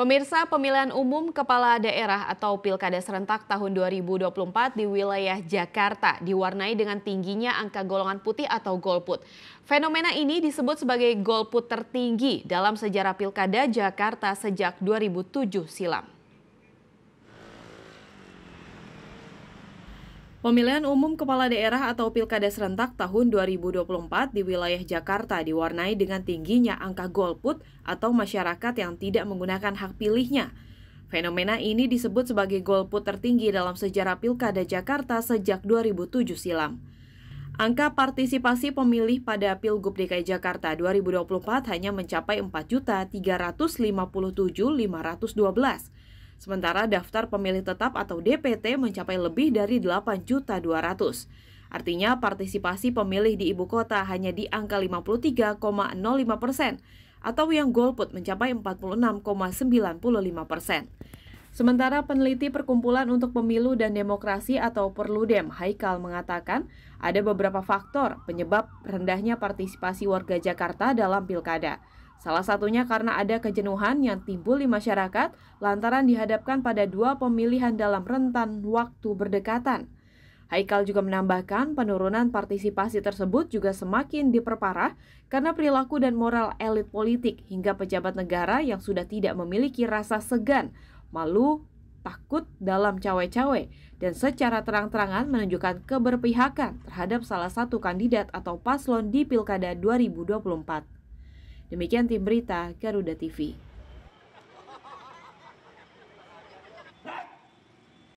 Pemirsa pemilihan umum kepala daerah atau Pilkada serentak tahun 2024 di wilayah Jakarta diwarnai dengan tingginya angka golongan putih atau golput. Fenomena ini disebut sebagai golput tertinggi dalam sejarah Pilkada Jakarta sejak 2007 silam. Pemilihan umum kepala daerah atau pilkada serentak tahun 2024 di wilayah Jakarta diwarnai dengan tingginya angka golput atau masyarakat yang tidak menggunakan hak pilihnya. Fenomena ini disebut sebagai golput tertinggi dalam sejarah pilkada Jakarta sejak 2007 silam. Angka partisipasi pemilih pada Pilgub DKI Jakarta 2024 hanya mencapai 4.357.512 Sementara daftar pemilih tetap atau DPT mencapai lebih dari juta ratus. Artinya partisipasi pemilih di ibu kota hanya di angka 53,05 persen atau yang golput mencapai 46,95 persen. Sementara peneliti Perkumpulan untuk Pemilu dan Demokrasi atau Perludem, Haikal mengatakan ada beberapa faktor penyebab rendahnya partisipasi warga Jakarta dalam pilkada. Salah satunya karena ada kejenuhan yang timbul di masyarakat lantaran dihadapkan pada dua pemilihan dalam rentan waktu berdekatan. Haikal juga menambahkan penurunan partisipasi tersebut juga semakin diperparah karena perilaku dan moral elit politik hingga pejabat negara yang sudah tidak memiliki rasa segan, malu, takut dalam cawe-cawe dan secara terang-terangan menunjukkan keberpihakan terhadap salah satu kandidat atau paslon di Pilkada 2024. Demikian tim berita Garuda TV.